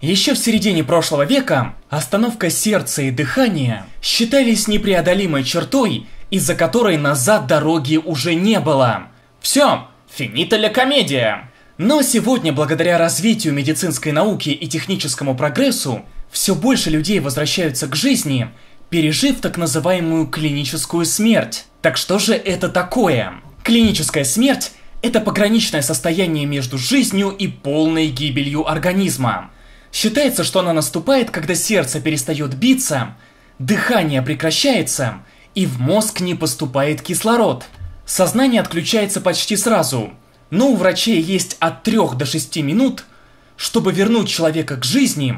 Еще в середине прошлого века остановка сердца и дыхания считались непреодолимой чертой, из-за которой назад дороги уже не было. Все, финита ля комедия. Но сегодня, благодаря развитию медицинской науки и техническому прогрессу, все больше людей возвращаются к жизни, пережив так называемую клиническую смерть. Так что же это такое? Клиническая смерть – это пограничное состояние между жизнью и полной гибелью организма – Считается, что она наступает, когда сердце перестает биться, дыхание прекращается и в мозг не поступает кислород. Сознание отключается почти сразу, но у врачей есть от 3 до 6 минут, чтобы вернуть человека к жизни,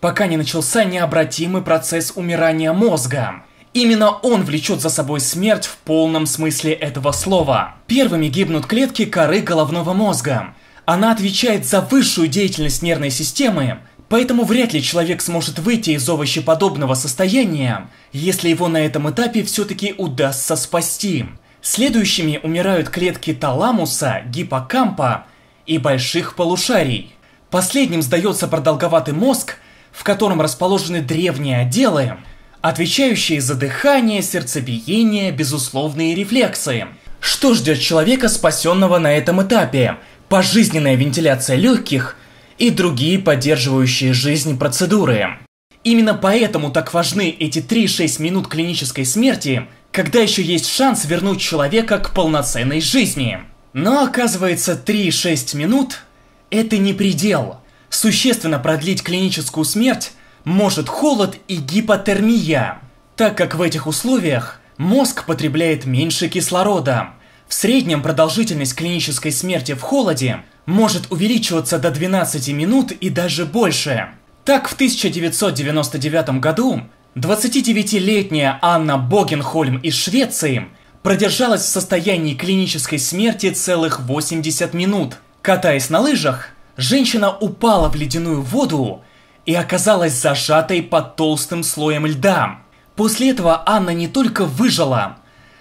пока не начался необратимый процесс умирания мозга. Именно он влечет за собой смерть в полном смысле этого слова. Первыми гибнут клетки коры головного мозга. Она отвечает за высшую деятельность нервной системы Поэтому вряд ли человек сможет выйти из овощеподобного состояния, если его на этом этапе все-таки удастся спасти. Следующими умирают клетки таламуса, гиппокампа и больших полушарий. Последним сдается продолговатый мозг, в котором расположены древние отделы, отвечающие за дыхание, сердцебиение, безусловные рефлексы. Что ждет человека, спасенного на этом этапе? Пожизненная вентиляция легких – и другие поддерживающие жизнь процедуры. Именно поэтому так важны эти 3-6 минут клинической смерти, когда еще есть шанс вернуть человека к полноценной жизни. Но оказывается, 3-6 минут – это не предел. Существенно продлить клиническую смерть может холод и гипотермия, так как в этих условиях мозг потребляет меньше кислорода – в среднем продолжительность клинической смерти в холоде может увеличиваться до 12 минут и даже больше. Так, в 1999 году 29-летняя Анна Богенхольм из Швеции продержалась в состоянии клинической смерти целых 80 минут. Катаясь на лыжах, женщина упала в ледяную воду и оказалась зажатой под толстым слоем льда. После этого Анна не только выжила,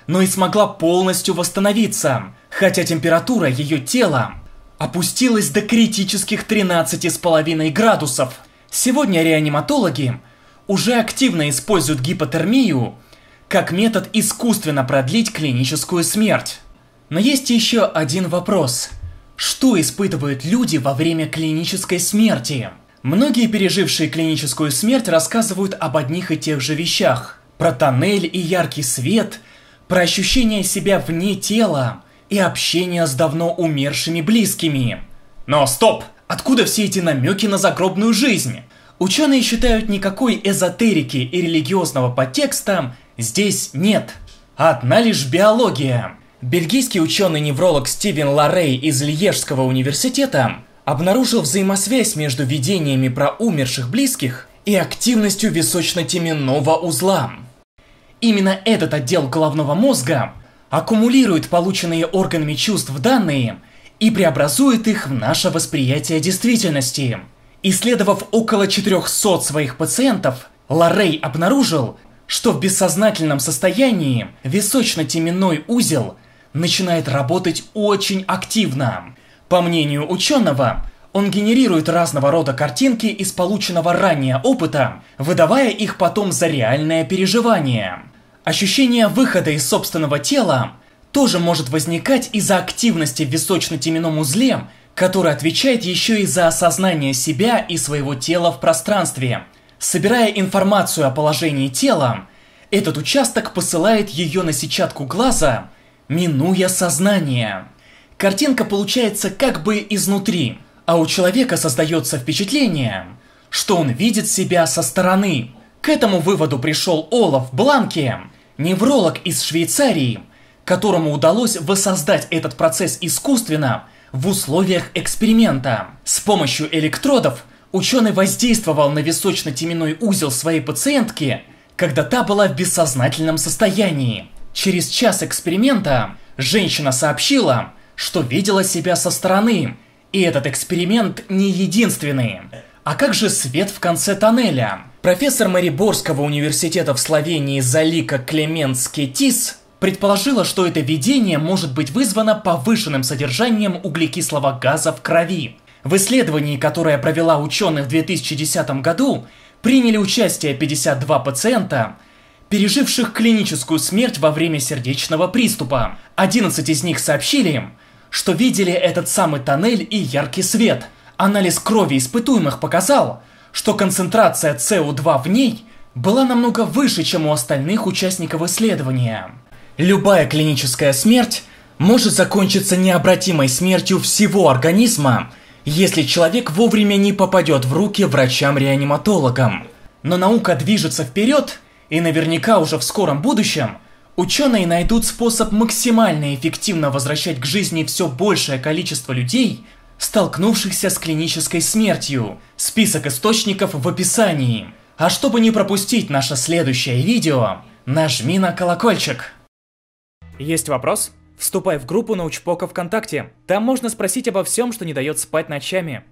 но и смогла полностью восстановиться, хотя температура ее тела опустилась до критических 13,5 градусов. Сегодня реаниматологи уже активно используют гипотермию как метод искусственно продлить клиническую смерть. Но есть еще один вопрос. Что испытывают люди во время клинической смерти? Многие пережившие клиническую смерть рассказывают об одних и тех же вещах. Про тоннель и яркий свет – про ощущение себя вне тела и общение с давно умершими близкими. Но стоп! Откуда все эти намеки на загробную жизнь? Ученые считают, никакой эзотерики и религиозного подтекста здесь нет. Одна лишь биология. Бельгийский ученый-невролог Стивен Ларей из Льежского университета обнаружил взаимосвязь между видениями про умерших близких и активностью височно-теменного узла. Именно этот отдел головного мозга аккумулирует полученные органами чувств данные и преобразует их в наше восприятие действительности. Исследовав около 400 своих пациентов, Лоррей обнаружил, что в бессознательном состоянии височно-теменной узел начинает работать очень активно. По мнению ученого, он генерирует разного рода картинки из полученного ранее опыта, выдавая их потом за реальное переживание. Ощущение выхода из собственного тела тоже может возникать из-за активности в височно-теменном узле, который отвечает еще и за осознание себя и своего тела в пространстве. Собирая информацию о положении тела, этот участок посылает ее на сетчатку глаза, минуя сознание. Картинка получается как бы изнутри – а у человека создается впечатление, что он видит себя со стороны. К этому выводу пришел Олаф Бланке, невролог из Швейцарии, которому удалось воссоздать этот процесс искусственно в условиях эксперимента. С помощью электродов ученый воздействовал на височно-теменной узел своей пациентки, когда та была в бессознательном состоянии. Через час эксперимента женщина сообщила, что видела себя со стороны – и этот эксперимент не единственный. А как же свет в конце тоннеля? Профессор Мариборского университета в Словении Залика Клеменс Кетис предположила, что это видение может быть вызвано повышенным содержанием углекислого газа в крови. В исследовании, которое провела ученые в 2010 году, приняли участие 52 пациента, переживших клиническую смерть во время сердечного приступа. 11 из них сообщили, что видели этот самый тоннель и яркий свет. Анализ крови испытуемых показал, что концентрация СО2 в ней была намного выше, чем у остальных участников исследования. Любая клиническая смерть может закончиться необратимой смертью всего организма, если человек вовремя не попадет в руки врачам-реаниматологам. Но наука движется вперед, и наверняка уже в скором будущем – Ученые найдут способ максимально эффективно возвращать к жизни все большее количество людей, столкнувшихся с клинической смертью. Список источников в описании. А чтобы не пропустить наше следующее видео, нажми на колокольчик. Есть вопрос? Вступай в группу Научпока ВКонтакте. Там можно спросить обо всем, что не дает спать ночами.